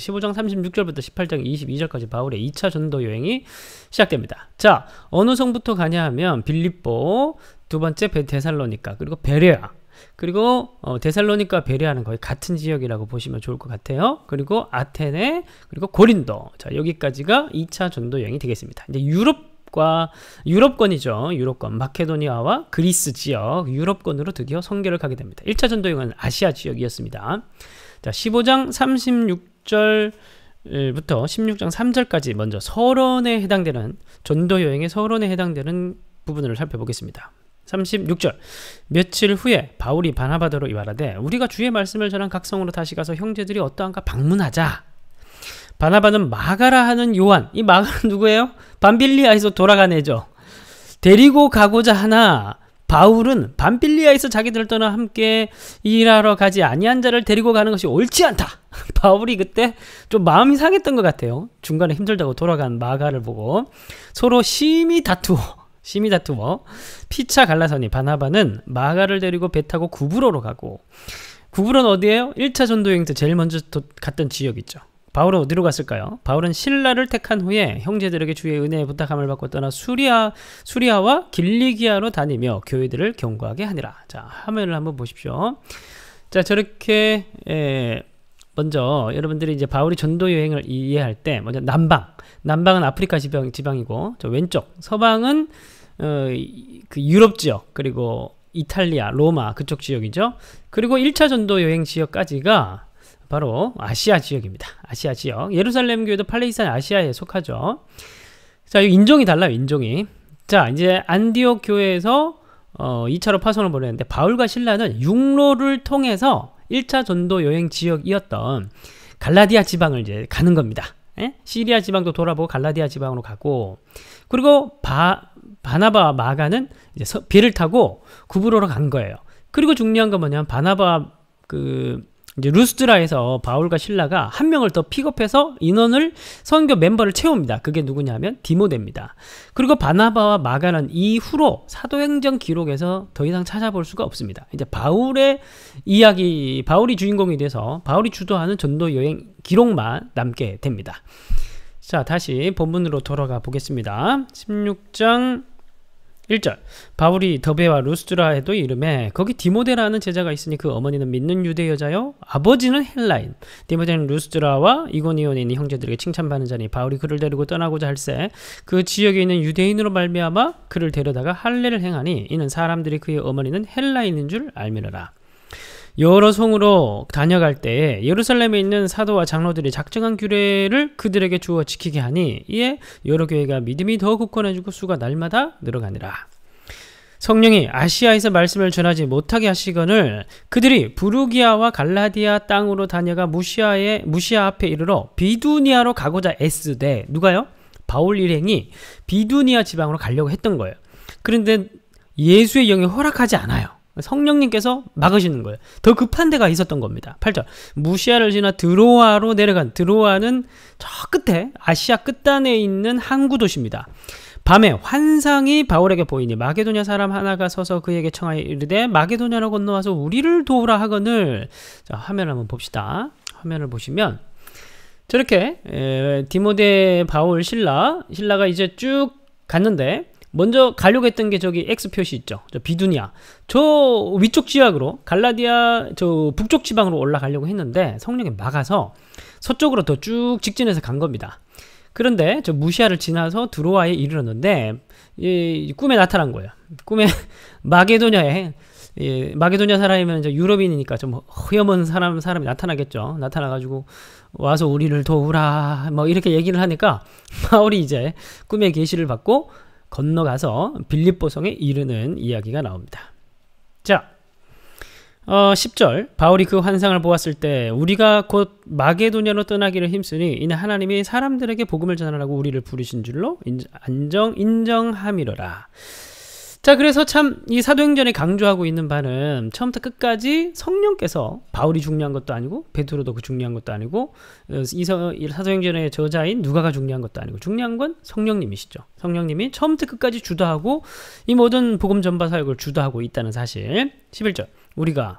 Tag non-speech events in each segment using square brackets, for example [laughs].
15장 36절부터 18장 22절까지 바울의 2차 전도 여행이 시작됩니다. 자, 어느 성부터 가냐 하면 빌립보, 두 번째 대살로니까, 그리고 베레아, 그리고 어, 데살로니카 베레아는 거의 같은 지역이라고 보시면 좋을 것 같아요. 그리고 아테네, 그리고 고린도. 자, 여기까지가 2차 전도 여행이 되겠습니다. 이제 유럽 과 유럽권이죠. 유럽권 마케도니아와 그리스 지역 유럽권으로 드디어 선결을 가게 됩니다. 1차 전도행은 여 아시아 지역이었습니다. 자, 15장 36절 부터 16장 3절까지 먼저 서론에 해당되는 전도 여행의 서론에 해당되는 부분을 살펴보겠습니다. 36절 며칠 후에 바울이 바나바더로 이말하되 우리가 주의 말씀을 전한 각성으로 다시 가서 형제들이 어떠한가 방문하자. 바나바는 마가라 하는 요한 이 마가는 누구예요? 반빌리아에서 돌아간 애죠. 데리고 가고자 하나 바울은 반빌리아에서 자기들 떠나 함께 일하러 가지 아니한 자를 데리고 가는 것이 옳지 않다. [laughs] 바울이 그때 좀 마음이 상했던 것 같아요. 중간에 힘들다고 돌아간 마가를 보고 서로 심히 다투어 심히 다투어 피차 갈라서니 바나바는 마가를 데리고 배 타고 구브로로 가고 구브로는 어디예요? 1차 전도여행 때 제일 먼저 갔던 지역있죠 바울은 어디로 갔을까요? 바울은 신라를 택한 후에 형제들에게 주의 은혜의 부탁함을 받고 떠나 수리아, 수리아와 길리기아로 다니며 교회들을 경고하게 하니라. 자, 화면을 한번 보십시오. 자, 저렇게, 에, 예, 먼저 여러분들이 이제 바울이 전도 여행을 이해할 때 먼저 남방, 남방은 아프리카 지방, 지방이고 저 왼쪽, 서방은 어, 그 유럽 지역 그리고 이탈리아, 로마 그쪽 지역이죠. 그리고 1차 전도 여행 지역까지가 바로 아시아 지역입니다. 아시아 지역. 예루살렘 교회도 팔레스타인 아시아에 속하죠. 자, 인종이 달라요, 인종이. 자, 이제 안디옥 교회에서 어, 2차로 파송을 보냈는데 바울과 신라는 육로를 통해서 1차 전도 여행 지역이었던 갈라디아 지방을 이제 가는 겁니다. 에? 예? 시리아 지방도 돌아보고 갈라디아 지방으로 가고 그리고 바, 바나바와 마가는 이제 서, 배를 타고 구브로로 간 거예요. 그리고 중요한 건 뭐냐면 바나바 그 이제 루스드라에서 바울과 신라가 한 명을 더 픽업해서 인원을 선교 멤버를 채웁니다. 그게 누구냐면 디모데입니다. 그리고 바나바와 마가는 이후로 사도행정 기록에서 더 이상 찾아볼 수가 없습니다. 이제 바울의 이야기, 바울이 주인공이 돼서 바울이 주도하는 전도 여행 기록만 남게 됩니다. 자, 다시 본문으로 돌아가 보겠습니다. 16장 1절 바울이 더베와 루스드라에도 이름에 거기 디모데라는 제자가 있으니 그 어머니는 믿는 유대 여자요 아버지는 헬라인 디모데는 루스드라와 이고니온에 있는 형제들에게 칭찬받는 자니 바울이 그를 데리고 떠나고자 할세 그 지역에 있는 유대인으로 말미암아 그를 데려다가 할례를 행하니 이는 사람들이 그의 어머니는 헬라인인 줄 알미러라 여러 성으로 다녀갈 때 예루살렘에 있는 사도와 장로들이 작정한 규례를 그들에게 주어 지키게 하니 이에 여러 교회가 믿음이 더 굳건해지고 수가 날마다 늘어가니라. 성령이 아시아에서 말씀을 전하지 못하게 하시거늘 그들이 부르기아와 갈라디아 땅으로 다녀가 무시아의 무시아 앞에 이르러 비두니아로 가고자 애쓰되 누가요? 바울 일행이 비두니아 지방으로 가려고 했던 거예요. 그런데 예수의 영이 허락하지 않아요. 성령님께서 막으시는 거예요. 더 급한 데가 있었던 겁니다. 8절. 무시아를 지나 드로아로 내려간 드로아는 저 끝에 아시아 끝단에 있는 항구 도시입니다. 밤에 환상이 바울에게 보이니 마게도냐 사람 하나가 서서 그에게 청하여 이르되 마게도냐로 건너와서 우리를 도우라 하거늘 자, 화면을 한번 봅시다. 화면을 보시면 저렇게 에, 디모데 바울 신라 신라가 이제 쭉 갔는데 먼저 가려고 했던 게 저기 X 표시 있죠. 저 비두니아. 저 위쪽 지역으로 갈라디아 저 북쪽 지방으로 올라가려고 했는데 성령이 막아서 서쪽으로 더 쭉 직진해서 간 겁니다. 그런데 저 무시아를 지나서 드로아에 이르렀는데 예, 꿈에 나타난 거예요. 꿈에 [laughs] 마게도냐에 예, 마게도냐 사람이면 이 유럽인이니까 좀허염한 사람 사람이 나타나겠죠. 나타나가지고 와서 우리를 도우라 뭐 이렇게 얘기를 하니까 [laughs] 마울이 이제 꿈의 계시를 받고 건너가서 빌립보성에 이르는 이야기가 나옵니다. 자, 어, 10절 바울이 그 환상을 보았을 때 우리가 곧 마게도냐로 떠나기를 힘쓰니 이는 하나님이 사람들에게 복음을 전하라고 우리를 부르신 줄로 인정, 인정함이로라. 자, 그래서 참 이 사도행전에 강조하고 있는 바는 처음부터 끝까지 성령께서 바울이 중요한 것도 아니고 베드로도 그 중요한 것도 아니고 어, 이 사도행전의 저자인 누가가 중요한 것도 아니고 중요한 건 성령님이시죠. 성령님이 처음부터 끝까지 주도하고 이 모든 복음 전파 사역을 주도하고 있다는 사실. 11절. 우리가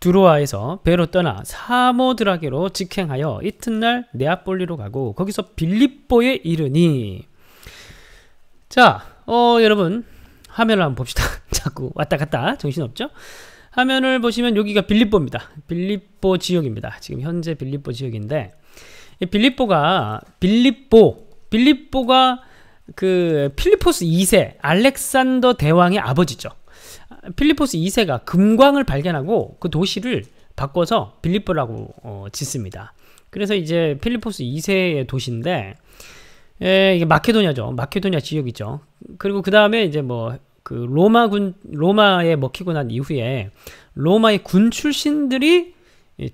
두로아에서 배로 떠나 사모드라게로 직행하여 이튿날 네아폴리로 가고 거기서 빌립보에 이르니 자, 어 여러분 화면을 한번 봅시다. [laughs] 자꾸 왔다 갔다 정신없죠? 화면을 보시면 여기가 빌립보입니다. 빌립보 지역입니다. 지금 현재 빌립보 지역인데 빌립보가 빌립보 빌립보가 그 필리포스 2세 알렉산더 대왕의 아버지죠. 필리포스 2세가 금광을 발견하고 그 도시를 바꿔서 빌립보라고 어, 짓습니다. 그래서 이제 필리포스 2세의 도시인데 예, 이게 마케도냐죠. 마케도냐 지역이죠. 그리고 그 다음에 이제 뭐, 그 로마 군, 로마에 먹히고 난 이후에 로마의 군 출신들이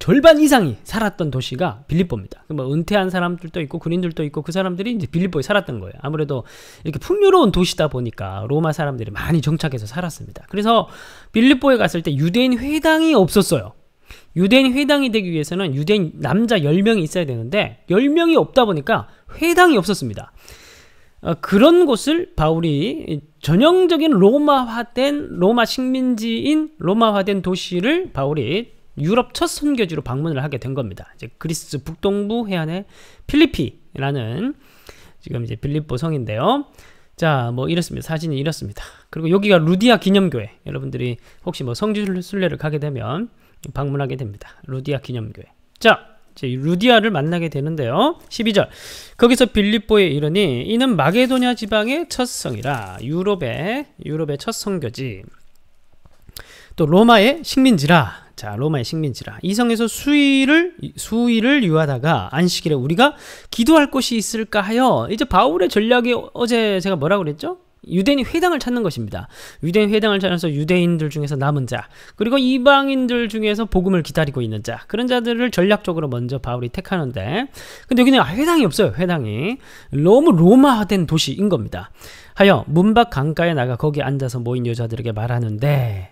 절반 이상이 살았던 도시가 빌리뽀입니다뭐 은퇴한 사람들도 있고 군인들도 있고 그 사람들이 이제 빌리뽀에 살았던 거예요. 아무래도 이렇게 풍요로운 도시다 보니까 로마 사람들이 많이 정착해서 살았습니다. 그래서 빌리뽀에 갔을 때 유대인 회당이 없었어요. 유대인 회당이 되기 위해서는 유대인 남자 10명이 있어야 되는데 10명이 없다 보니까 회당이 없었습니다. 어, 그런 곳을 바울이 전형적인 로마화된 로마 식민지인 로마화된 도시를 바울이 유럽 첫 선교지로 방문을 하게 된 겁니다. 이제 그리스 북동부 해안의 필리피라는 지금 이제 빌립보 성인데요. 자, 뭐 이렇습니다. 사진이 이렇습니다. 그리고 여기가 루디아 기념교회. 여러분들이 혹시 뭐 성지순례를 가게 되면 방문하게 됩니다. 루디아 기념교회. 자, 이제 루디아를 만나게 되는데요. 12절. 거기서 빌립보에 이르니 이는 마게도냐 지방의 첫 성이라 유럽의 유럽의 첫 성교지. 또 로마의 식민지라. 자, 로마의 식민지라. 이 성에서 수위를 수위를 유하다가 안식일에 우리가 기도할 곳이 있을까 하여 이제 바울의 전략이 어제 제가 뭐라고 그랬죠? 유대인이 회당을 찾는 것입니다. 유대인 회당을 찾아서 유대인들 중에서 남은 자, 그리고 이방인들 중에서 복음을 기다리고 있는 자, 그런 자들을 전략적으로 먼저 바울이 택하는데, 근데 여기는 아, 회당이 없어요, 회당이. 너무 로마화된 도시인 겁니다. 하여 문밖 강가에 나가 거기 앉아서 모인 여자들에게 말하는데,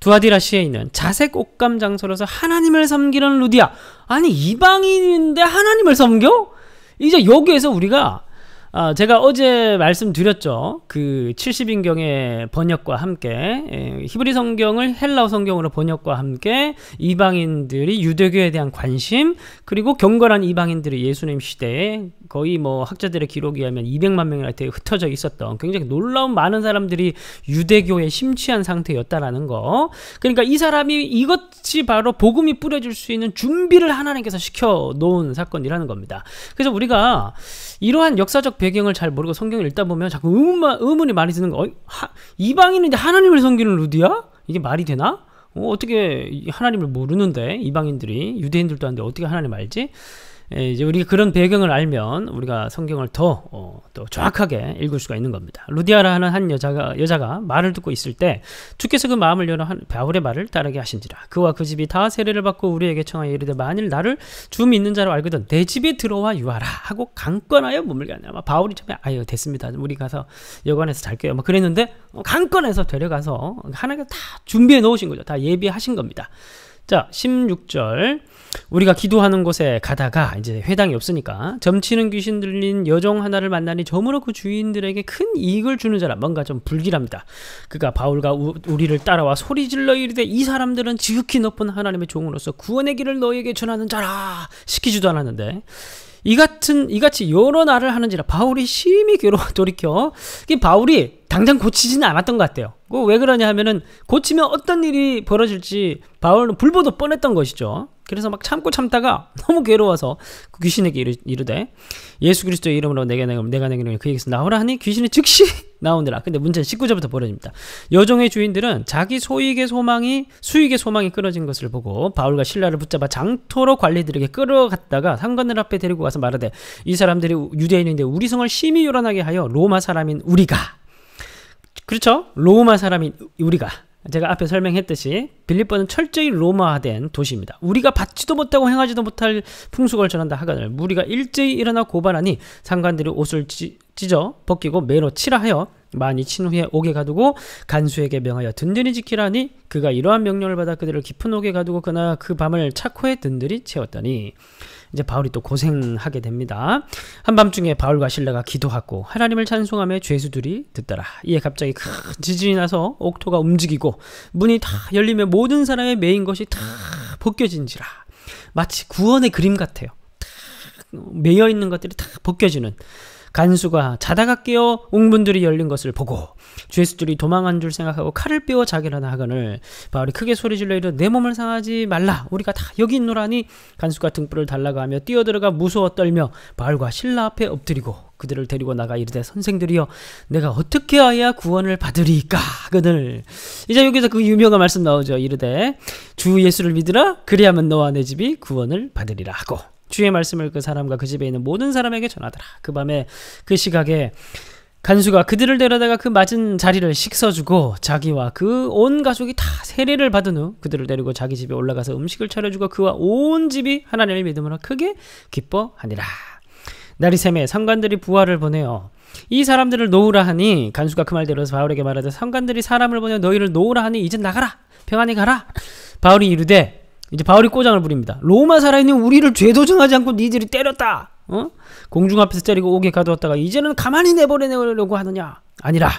두아디라시에 있는 자색 옷감 장소로서 하나님을 섬기는 루디아. 아니, 이방인인데 하나님을 섬겨? 이제 여기에서 우리가 아, 제가 어제 말씀드렸죠. 그 70인경의 번역과 함께 예, 히브리 성경을 헬라어 성경으로 번역과 함께 이방인들이 유대교에 대한 관심 그리고 경건한 이방인들이 예수님 시대에 거의 뭐 학자들의 기록에 의하면 200만 명이나 되게 흩어져 있었던 굉장히 놀라운 많은 사람들이 유대교에 심취한 상태였다라는 거. 그러니까 이 사람이 이것이 바로 복음이 뿌려질 수 있는 준비를 하나님께서 시켜 놓은 사건이라는 겁니다. 그래서 우리가 이러한 역사적 배경을 잘 모르고 성경을 읽다 보면 자꾸 의문만, 의문이 많이 드는 거. 어, 하, 이방인인데 하나님을 섬기는 루디야? 이게 말이 되나? 어, 어떻게 하나님을 모르는데 이방인들이 유대인들도 한데 어떻게 하나님 알지? 예, 이제 우리가 그런 배경을 알면 우리가 성경을 더또 어, 정확하게 읽을 수가 있는 겁니다. 루디아라는 한 여자가 여자가 말을 듣고 있을 때 주께서 그 마음을 열어 한, 바울의 말을 따르게 하신지라 그와 그 집이 다 세례를 받고 우리에게 청하여 이르되 만일 나를 주 믿는 자로 알거든 내 집에 들어와 유하라 하고 강권하여 몸물게 하냐 아마 바울이 처음에 아유 됐습니다 우리 가서 여관에서 잘게요 막 그랬는데 어, 강권해서 데려가서 하나님께서 다 준비해 놓으신 거죠 다 예비하신 겁니다. 자 16절 우리가 기도하는 곳에 가다가 이제 회당이 없으니까 점치는 귀신 들린 여종 하나를 만나니 점으로 그 주인들에게 큰 이익을 주는 자라 뭔가 좀 불길합니다. 그가 바울과 우, 우리를 따라와 소리질러 이르되 이 사람들은 지극히 높은 하나님의 종으로서 구원의 길을 너에게 전하는 자라 시키지도 않았는데 이 같은 이같이 여러 날을 하는지라 바울이 심히 괴로워 [laughs] 돌이켜 바울이 당장 고치지는 않았던 것 같아요. 왜 그러냐 하면은 고치면 어떤 일이 벌어질지 바울은 불보듯 뻔했던 것이죠. 그래서 막 참고 참다가 [laughs] 너무 괴로워서 그 귀신에게 이르, 이르되 예수 그리스도의 이름으로 내게 내가 내가 내게 내게 그에게서 나오라 하니 귀신이 즉시 [laughs] 나오느라. 근데 문제는 19절부터 벌어집니다. 여종의 주인들은 자기 소익의 소망이 수익의 소망이 끊어진 것을 보고 바울과 신라를 붙잡아 장토로 관리들에게 끌어갔다가 상관을 앞에 데리고 가서 말하되 이 사람들이 유대인인데 우리 성을 심히 요란하게 하여 로마 사람인 우리가 그렇죠? 로마 사람인 우리가 제가 앞에 설명했듯이 빌립보는 철저히 로마화된 도시입니다. 우리가 받지도 못하고 행하지도 못할 풍속을 전한다 하거늘 무리가 일제히 일어나 고발하니 상관들이 옷을 찌, 찢어 벗기고 매로 칠하여 많이 친 후에 옥에 가두고 간수에게 명하여 든든히 지키라니 그가 이러한 명령을 받아 그들을 깊은 옥에 가두고 그나 그 밤을 착호에든든히 채웠더니 이제 바울이 또 고생하게 됩니다. 한밤중에 바울과 실라가 기도하고 하나님을 찬송하며 죄수들이 듣더라. 이에 갑자기 큰 지진이 나서 옥토가 움직이고 문이 다 열리며 모든 사람의 메인 것이 다 벗겨진지라. 마치 구원의 그림 같아요. 탁여 있는 것들이 다 벗겨지는 간수가 자다가 깨어 옥문들이 열린 것을 보고 죄수들이 도망한 줄 생각하고 칼을 빼어 자기라나 하거늘 바울이 크게 소리질러 이르 내 몸을 상하지 말라 우리가 다 여기 있노라니 간수가 등불을 달라고하며 뛰어들어가 무서워 떨며 바울과 신라 앞에 엎드리고 그들을 데리고 나가 이르되 선생들이여 내가 어떻게 하야 구원을 받으리까 그늘 이제 여기서 그 유명한 말씀 나오죠 이르되 주 예수를 믿으라 그리하면 너와 내 집이 구원을 받으리라 하고 주의 말씀을 그 사람과 그 집에 있는 모든 사람에게 전하더라. 그 밤에 그 시각에 간수가 그들을 데려다가 그 맞은 자리를 식서주고 자기와 그 온 가족이 다 세례를 받은 후 그들을 데리고 자기 집에 올라가서 음식을 차려주고 그와 온 집이 하나님을 믿음으로 크게 기뻐하니라. 나리샘에 상관들이 부하를 보내어 이 사람들을 놓으라 하니 간수가 그 말대로 해서 바울에게 말하되 상관들이 사람을 보내 너희를 놓으라 하니 이제 나가라 평안히 가라 바울이 이르되 이제 바울이 꼬장을 부립니다. 로마 살아있는 우리를 죄도 정하지 않고 니들이 때렸다. 어? 공중 앞에서 때리고 옥에 가두었다가 이제는 가만히 내버려내려고 하느냐? 아니라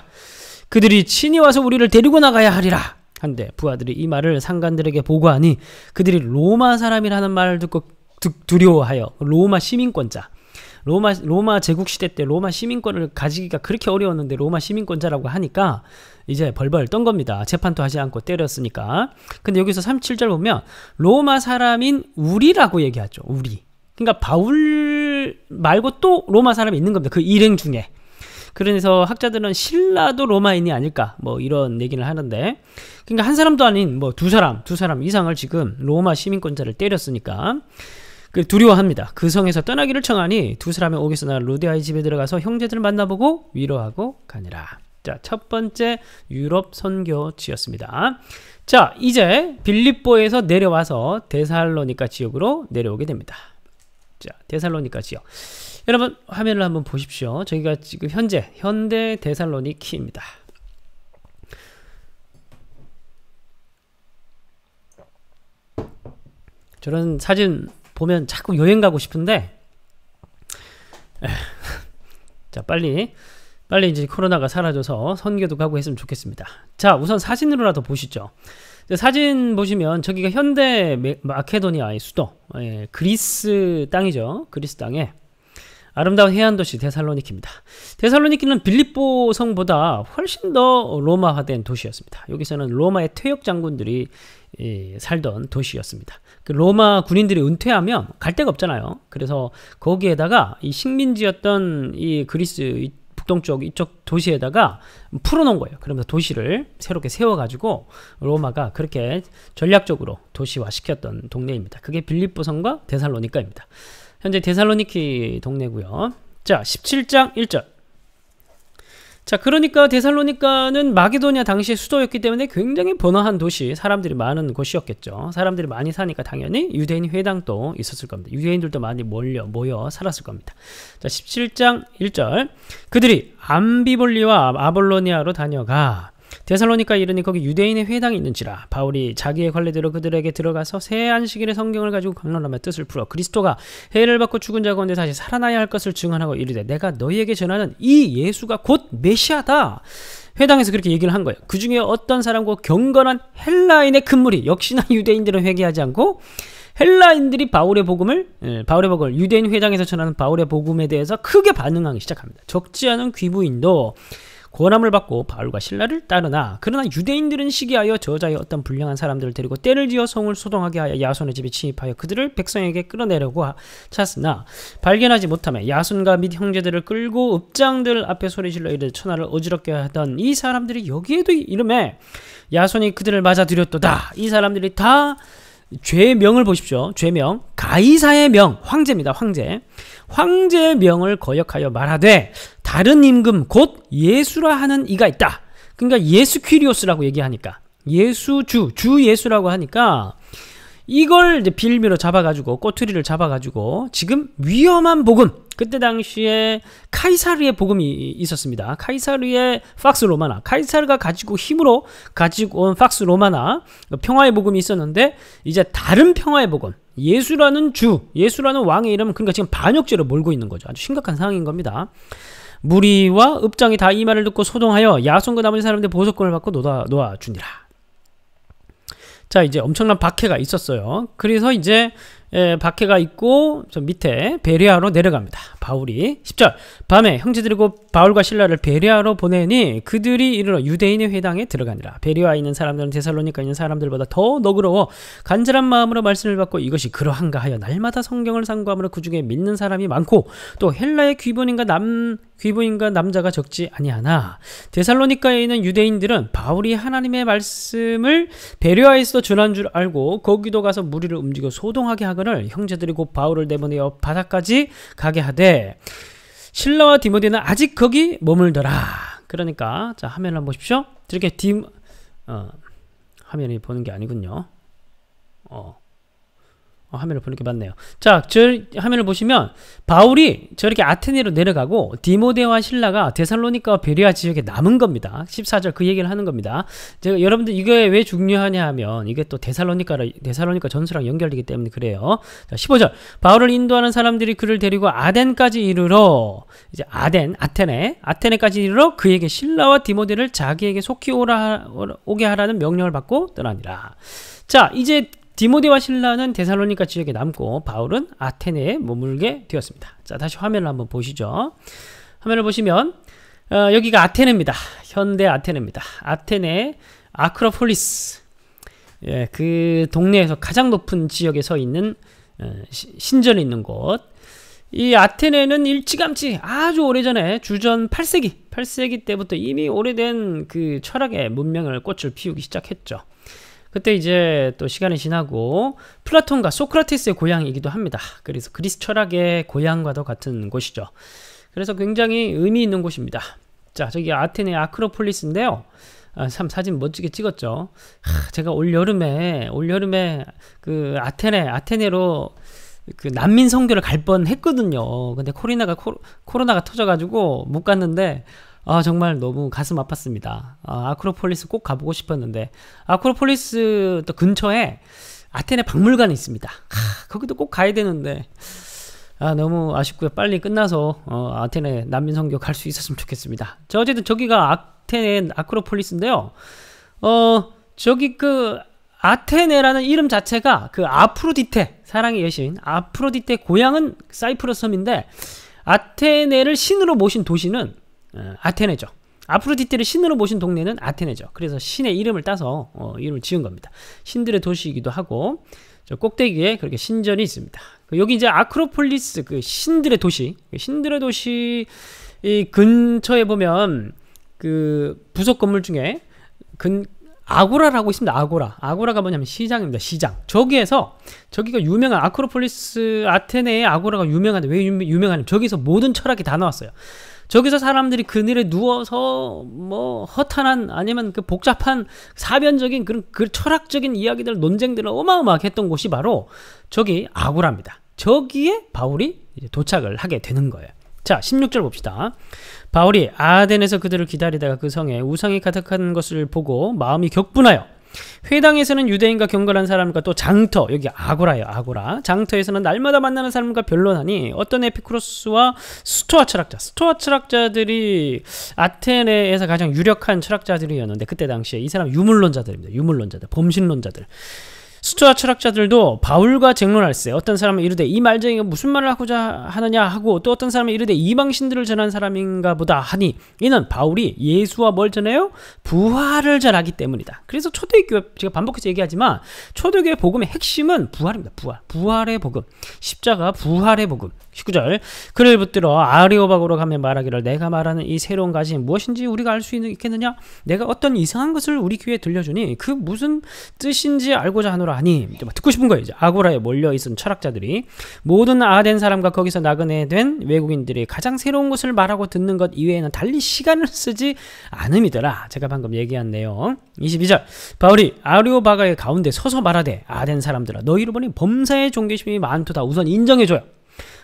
그들이 친히 와서 우리를 데리고 나가야 하리라. 한데 부하들이 이 말을 상관들에게 보고하니 그들이 로마 사람이라는 말을 듣고 두, 두려워하여 로마 시민권자 로마 로마 제국 시대 때 로마 시민권을 가지기가 그렇게 어려웠는데 로마 시민권자라고 하니까 이제 벌벌 떤 겁니다. 재판도 하지 않고 때렸으니까. 근데 여기서 37절 보면 로마 사람인 우리라고 얘기하죠. 우리. 그러니까 바울 말고 또 로마 사람이 있는 겁니다. 그 일행 중에. 그래서 학자들은 신라도 로마인이 아닐까 뭐 이런 얘기를 하는데 그러니까 한 사람도 아닌 뭐 두 사람 두 사람 이상을 지금 로마 시민권자를 때렸으니까 그 두려워합니다. 그 성에서 떠나기를 청하니 두 사람이 오기서나 루디아의 집에 들어가서 형제들을 만나보고 위로하고 가니라. 자, 첫 번째 유럽 선교지였습니다. 자, 이제 빌립보에서 내려와서 데살로니카 지역으로 내려오게 됩니다. 자, 데살로니카 지역. 여러분, 화면을 한번 보십시오. 저희가 지금 현재 현대 데살로니키입니다. 저런 사진 보면 자꾸 여행 가고 싶은데 자 빨리 빨리 이제 코로나가 사라져서 선교도 가고 했으면 좋겠습니다. 자 우선 사진으로라도 보시죠. 사진 보시면 저기가 현대 마케도니아의 수도 예, 그리스 땅이죠. 그리스 땅에 아름다운 해안 도시 데살로니키입니다. 데살로니키는 빌립보 성보다 훨씬 더 로마화된 도시였습니다. 여기서는 로마의 퇴역 장군들이 예, 살던 도시였습니다. 그 로마 군인들이 은퇴하면 갈 데가 없잖아요. 그래서 거기에다가 이 식민지였던 이 그리스 북동쪽 이쪽 도시에다가 풀어놓은 거예요. 그러면서 도시를 새롭게 세워가지고 로마가 그렇게 전략적으로 도시화시켰던 동네입니다. 그게 빌립보 성과 데살로니카입니다. 현재 데살로니키 동네고요. 자, 17장 1절. 자, 그러니까 데살로니카는 마게도니아 당시의 수도였기 때문에 굉장히 번화한 도시, 사람들이 많은 곳이었겠죠. 사람들이 많이 사니까 당연히 유대인 회당도 있었을 겁니다. 유대인들도 많이 몰려 모여 살았을 겁니다. 자, 17장 1절. 그들이 암비볼리와 아볼로니아로 다녀가 데살로니가 이르니 거기 유대인의 회당이 있는지라 바울이 자기의 관례대로 그들에게 들어가서 새 안식일의 성경을 가지고 강론하며 뜻을 풀어 그리스도가 해를 받고 죽은 자 가운데 다시 살아나야 할 것을 증언하고 이르되 내가 너희에게 전하는 이 예수가 곧 메시아다. 회당에서 그렇게 얘기를 한 거예요. 그 중에 어떤 사람과 경건한 헬라인의 큰물이 역시나 유대인들은 회개하지 않고 헬라인들이 바울의 복음을 예, 바울의 복음을 유대인 회당에서 전하는 바울의 복음에 대해서 크게 반응하기 시작합니다. 적지 않은 귀부인도 권함을 받고 바울과 신라를 따르나 그러나 유대인들은 시기하여 저자의 어떤 불량한 사람들을 데리고 때를 지어 성을 소동하게 하여 야손의 집에 침입하여 그들을 백성에게 끌어내려고 찾으나 발견하지 못하며 야손과 및 형제들을 끌고 읍장들 앞에 소리질러 이르되 천하를 어지럽게 하던 이 사람들이 여기에도 이름에 야손이 그들을 맞아 들였도다 이 사람들이 다 죄명을 보십시오. 죄명. 가이사의 명. 황제입니다. 황제. 황제의 명을 거역하여 말하되 다른 임금 곧 예수라 하는 이가 있다. 그러니까 예수 퀴리오스라고 얘기하니까 예수주 주 예수라고 하니까 이걸 이제 빌미로 잡아가지고 꼬투리를 잡아가지고 지금 위험한 복음 그때 당시에 카이사르의 복음이 있었습니다. 카이사르의 팍스 로마나 카이사르가 가지고 힘으로 가지고 온 팍스 로마나 평화의 복음이 있었는데 이제 다른 평화의 복음 예수라는 주, 예수라는 왕의 이름, 은 그러니까 지금 반역죄로 몰고 있는 거죠. 아주 심각한 상황인 겁니다. 무리와 읍장이 다 이 말을 듣고 소동하여 야손과 나머지 사람들 보석권을 받고 놓아, 놓아주니라. 자, 이제 엄청난 박해가 있었어요. 그래서 이제 예, 박해가 있고 저 밑에 베리아로 내려갑니다. 바울이 10절 밤에 형제들이 곧 바울과 신라를 베리아로 보내니 그들이 이르러 유대인의 회당에 들어가니라. 베리아에 있는 사람들은 데살로니카 있는 사람들보다 더 너그러워 간절한 마음으로 말씀을 받고 이것이 그러한가 하여 날마다 성경을 상고함으로 그 중에 믿는 사람이 많고 또 헬라의 귀본인과 남 귀부인과 남자가 적지 아니하나 데살로니카에 있는 유대인들은 바울이 하나님의 말씀을 베리아에서 전한 줄 알고 거기도 가서 무리를 움직여 소동하게 하거나 세금을 형제들이 곧 바울을 내보내어 바다까지 가게 하되 신라와 디모데는 아직 거기 머물더라. 그러니까 자 화면을 한번 보십시오. 이렇게 디 어, 화면이 보는 게 아니군요. 어. 어, 화면을 보는 게 맞네요. 자, 저 화면을 보시면 바울이 저렇게 아테네로 내려가고 디모데와 신라가 데살로니카와 베리아 지역에 남은 겁니다. 14절 그 얘기를 하는 겁니다. 제가 여러분들 이게 왜 중요하냐 하면 이게 또 데살로니카를 데살로니카 전수랑 연결되기 때문에 그래요. 자, 15절. 바울을 인도하는 사람들이 그를 데리고 아덴까지 이르러 이제 아덴, 아테네, 아테네까지 이르러 그에게 신라와 디모데를 자기에게 속히 오라 오게 하라는 명령을 받고 떠나니라. 자, 이제 디모데와 신라는 데살로니가 지역에 남고 바울은 아테네에 머물게 되었습니다. 자 다시 화면을 한번 보시죠. 화면을 보시면 어, 여기가 아테네입니다. 현대 아테네입니다. 아테네 아크로폴리스 예, 그 동네에서 가장 높은 지역에 서 있는 어, 신전이 있는 곳. 이 아테네는 일찌감치 아주 오래전에 주전 8세기, 8세기 때부터 이미 오래된 그 철학의 문명을 꽃을 피우기 시작했죠. 그때 이제 또 시간이 지나고 플라톤과 소크라테스의 고향이기도 합니다. 그래서 그리스 철학의 고향과도 같은 곳이죠. 그래서 굉장히 의미 있는 곳입니다. 자, 저기 아테네 아크로폴리스인데요. 아, 참 사진 멋지게 찍었죠. 하, 제가 올 여름에 올 여름에 그 아테네 아테네로 그 난민 선교를 갈 뻔했거든요. 근데 코로나가 코, 로나가 터져가지고 못 갔는데 아, 정말 너무 가슴 아팠습니다. 아, 아크로폴리스 꼭 가보고 싶었는데 아크로폴리스 또 근처에 아테네 박물관이 있습니다. 아, 거기도 꼭 가야 되는데 아, 너무 아쉽고요. 빨리 끝나서 어, 아테네 난민 성교갈 수 있었으면 좋겠습니다. 저 어쨌든 저기가 아테네 아크로폴리스인데요. 어, 저기 그 아테네라는 이름 자체가 그 아프로디테 사랑의 여신 아프로디테 고향은 사이프러 섬인데 아테네를 신으로 모신 도시는 예, 아테네죠. 아프로디테를 신으로 모신 동네는 아테네죠. 그래서 신의 이름을 따서 어, 이름을 지은 겁니다. 신들의 도시이기도 하고 저 꼭대기에 그렇게 신전이 있습니다. 그 여기 이제 아크로폴리스 그 신들의 도시, 그 신들의 도시 이 근처에 보면 그 부속 건물 중에 근 아고라라고 있습니다. 아고라. 아고라가 뭐냐면 시장입니다. 시장. 저기에서 저기가 유명한 아크로폴리스 아테네의 아고라가 유명한데 왜 유명하냐면 저기서 모든 철학이 다 나왔어요. 저기서 사람들이 그늘에 누워서 뭐 허탄한 아니면 그 복잡한 사변적인 그런 그 철학적인 이야기들 논쟁들을 어마어마하게 했던 곳이 바로 저기 아구라입니다. 저기에 바울이 도착을 하게 되는 거예요. 자, 16절 봅시다. 바울이 아덴에서 그들을 기다리다가 그 성에 우상이 가득한 것을 보고 마음이 격분하여 회당에서는 유대인과 경건한 사람과 또 장터 여기 아고라예요 아고라 장터에서는 날마다 만나는 사람과 변론하니 어떤 에피쿠로스와 스토아 철학자 스토아 철학자들이 아테네에서 가장 유력한 철학자들이었는데 그때 당시에 이 사람 유물론자들입니다 유물론자들 범신론자들 수토아 철학자들도 바울과 쟁론할 때 어떤 사람은 이르되 이 말쟁이가 무슨 말을 하고자 하느냐 하고 또 어떤 사람은 이르되 이방신들을 전한 사람인가 보다 하니 이는 바울이 예수와 뭘 전해요? 부활을 전하기 때문이다. 그래서 초대교회 제가 반복해서 얘기하지만 초대교회 복음의 핵심은 부활입니다. 부활. 부활의 복음. 십자가 부활의 복음. 19절 그를 붙들어 아리오박으로 가며 말하기를 내가 말하는 이 새로운 가지 무엇인지 우리가 알 수 있겠느냐 내가 어떤 이상한 것을 우리 귀에 들려주니 그 무슨 뜻인지 알고자 하노라 하니 뭐 듣고 싶은 거예요 이제 아고라에 몰려있은 철학자들이 모든 아덴 사람과 거기서 나그네 된 외국인들이 가장 새로운 것을 말하고 듣는 것 이외에는 달리 시간을 쓰지 않음이더라 제가 방금 얘기한 내용 22절 바울이 아리오박가의 가운데 서서 말하되 아덴 사람들아 너희를 보니 범사의 종교심이 많도다 우선 인정해줘요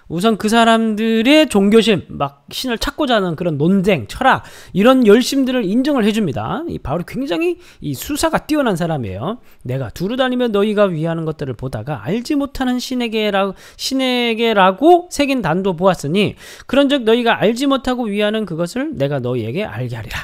우선 그 사람들의 종교심, 막 신을 찾고자 하는 그런 논쟁, 철학 이런 열심들을 인정을 해줍니다. 이 바울이 굉장히 이 수사가 뛰어난 사람이에요. 내가 두루 다니며 너희가 위하는 것들을 보다가 알지 못하는 신에게라 신에게라고 새긴 단도 보았으니 그런즉 너희가 알지 못하고 위하는 그것을 내가 너희에게 알게 하리라.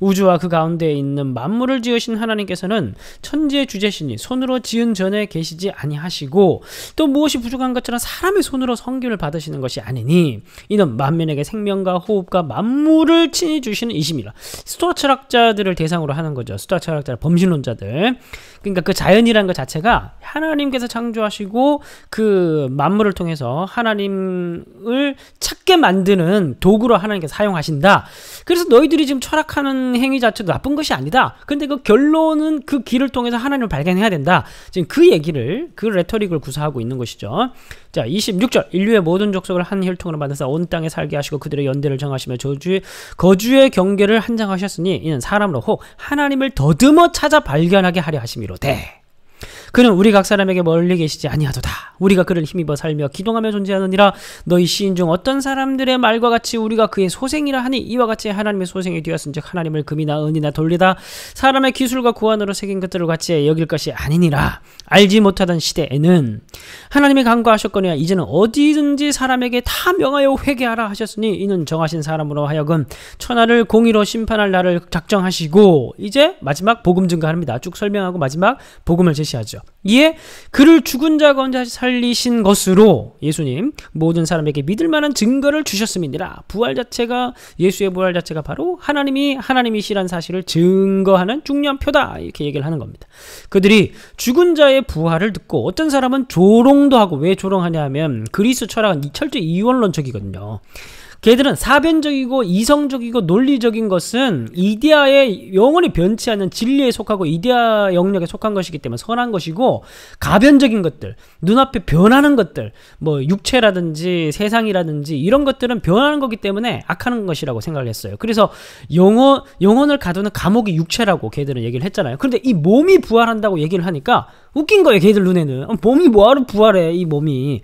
우주와 그 가운데에 있는 만물을 지으신 하나님께서는 천지의 주제신이 손으로 지은 전에 계시지 아니하시고 또 무엇이 부족한 것처럼 사람의 손으로 성김을 받으시는 것이 아니니 이는 만민에게 생명과 호흡과 만물을 친히 주시는 이심이라 스토아 철학자들을 대상으로 하는 거죠. 스토아 철학자 범신론자들 그러니까 그 자연이라는 것 자체가 하나님께서 창조하시고 그 만물을 통해서 하나님을 찾게 만드는 도구로 하나님께서 사용하신다. 그래서 너희들이 지금 철학하는 행위 자체도 나쁜 것이 아니다. 근데 그 결론은 그 길을 통해서 하나님을 발견해야 된다. 지금 그 얘기를 그 레터릭을 구사하고 있는 것이죠. 자 26절 인류의 모든 족속을 한 혈통으로 만드사 온 땅에 살게 하시고 그들의 연대를 정하시며 저주의 거주의 경계를 한정하셨으니 이는 사람으로 혹 하나님을 더듬어 찾아 발견하게 하려 하심이로되 그는 우리 각 사람에게 멀리 계시지 아니하도다. 우리가 그를 힘입어 살며 기동하며 존재하느니라 너희 시인 중 어떤 사람들의 말과 같이 우리가 그의 소생이라 하니 이와 같이 하나님의 소생이 되었은즉 하나님을 금이나 은이나 돌리다 사람의 기술과 구안으로 새긴 것들을 같이 여길 것이 아니니라 알지 못하던 시대에는 하나님이 강구하셨거니와 이제는 어디든지 사람에게 다 명하여 회개하라 하셨으니 이는 정하신 사람으로 하여금 천하를 공의로 심판할 날을 작정하시고 이제 마지막 복음 증가합니다. 쭉 설명하고 마지막 복음을 제시하죠. 것이죠. 이에 그를 죽은 자가 언제 살리신 것으로 예수님 모든 사람에게 믿을 만한 증거를 주셨음이니라. 부활 자체가 예수의 부활 자체가 바로 하나님이 하나님이시란 사실을 증거하는 중요한 표다 이렇게 얘기를 하는 겁니다. 그들이 죽은 자의 부활을 듣고 어떤 사람은 조롱도 하고 왜 조롱하냐면 그리스 철학은 철저히 이원론적이거든요. 걔들은 사변적이고 이성적이고 논리적인 것은 이데아의 영원히 변치 않는 진리에 속하고 이데아 영역에 속한 것이기 때문에 선한 것이고 가변적인 것들 눈앞에 변하는 것들 뭐 육체라든지 세상이라든지 이런 것들은 변하는 거기 때문에 악한 것이라고 생각을 했어요. 그래서 영혼 영혼을 가두는 감옥이 육체라고 걔들은 얘기를 했잖아요. 그런데 이 몸이 부활한다고 얘기를 하니까 웃긴 거예요. 걔들 눈에는 어, 몸이 뭐하러 부활해 이 몸이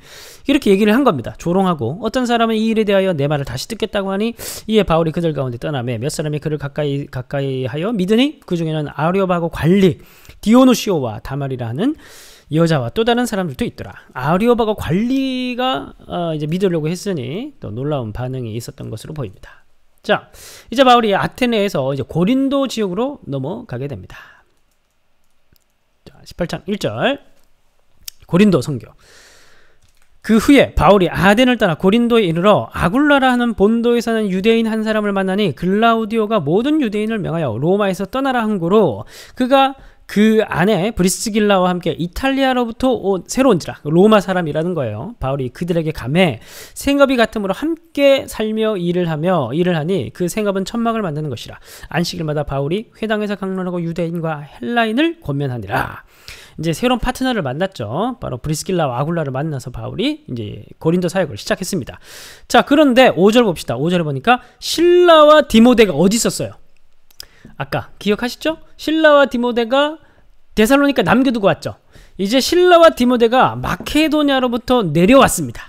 이렇게 얘기를 한 겁니다. 조롱하고 어떤 사람은 이 일에 대하여 내 말을 다시 듣겠다고 하니 이에 바울이 그들 가운데 떠나며몇 사람이 그를 가까이 가까이 하여 믿으니 그 중에는 아리오바고 관리 디오누시오와 다말이라는 여자와 또 다른 사람들도 있더라. 아리오바가 관리가 어, 이제 믿으려고 했으니 또 놀라운 반응이 있었던 것으로 보입니다. 자, 이제 바울이 아테네에서 이제 고린도 지역으로 넘어가게 됩니다. 자, 18장 1절 고린도 성교. 그 후에 바울이 아덴을 떠나 고린도에 이르러 아굴라라 하는 본도에 사는 유대인 한 사람을 만나니 글라우디오가 모든 유대인을 명하여 로마에서 떠나라 한 고로 그가 그 안에 브리스길라와 함께 이탈리아로부터 온 새로운 지라 로마 사람이라는 거예요. 바울이 그들에게 감해 생업이 같으므로 함께 살며 일을 하며 일을 하니 그 생업은 천막을 만드는 것이라 안식일마다 바울이 회당에서 강론하고 유대인과 헬라인을 권면하니라. 이제 새로운 파트너를 만났죠. 바로 브리스길라와 아굴라를 만나서 바울이 이제 고린도 사역을 시작했습니다. 자, 그런데 5절 봅시다. 5절에 보니까 신라와 디모데가 어디 있었어요? 아까 기억하시죠? 신라와 디모데가 데살로니까 남겨두고 왔죠. 이제 신라와 디모데가 마케도니아로부터 내려왔습니다.